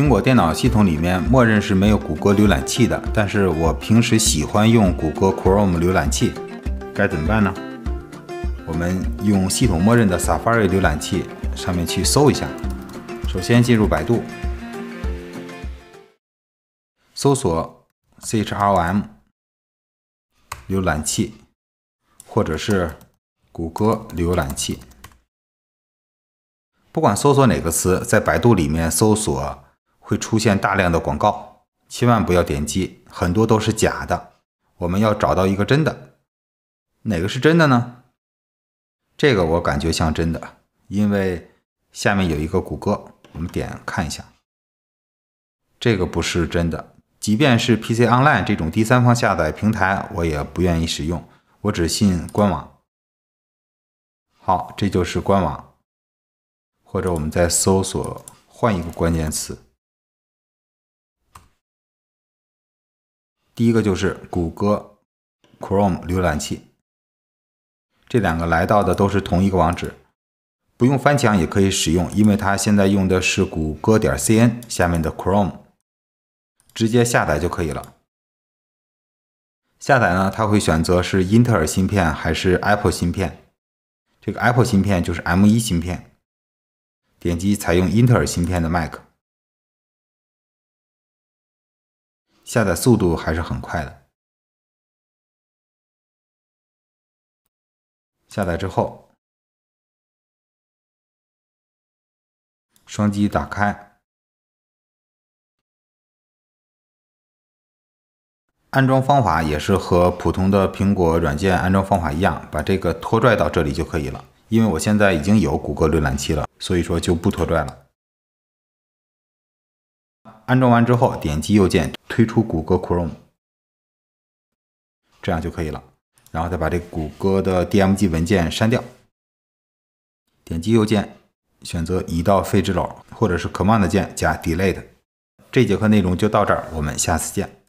苹果电脑系统里面默认是没有谷歌浏览器的，但是我平时喜欢用谷歌 Chrome 浏览器，该怎么办呢？我们用系统默认的 Safari 浏览器上面去搜一下。首先进入百度，搜索 c h r o m 浏览器，或者是谷歌浏览器。不管搜索哪个词，在百度里面搜索。会出现大量的广告，千万不要点击，很多都是假的。我们要找到一个真的，哪个是真的呢？这个我感觉像真的，因为下面有一个谷歌，我们点看一下。这个不是真的，即便是 PC Online 这种第三方下载平台，我也不愿意使用，我只信官网。好，这就是官网，或者我们再搜索，换一个关键词。第一个就是谷歌 Chrome 浏览器，这两个来到的都是同一个网址，不用翻墙也可以使用，因为它现在用的是谷歌点 cn 下面的 Chrome，直接下载就可以了。下载呢，它会选择是英特尔芯片还是 Apple 芯片，这个 Apple 芯片就是 M1 芯片，点击采用英特尔芯片的 Mac。下载速度还是很快的。下载之后，双击打开。安装方法也是和普通的苹果软件安装方法一样，把这个拖拽到这里就可以了。因为我现在已经有谷歌浏览器了，所以说就不拖拽了。安装完之后，点击右键推出谷歌 Chrome，这样就可以了。然后再把这谷歌的 DMG 文件删掉。点击右键，选择移到废纸篓，或者是 Command 键加 Delete。这节课内容就到这儿，我们下次见。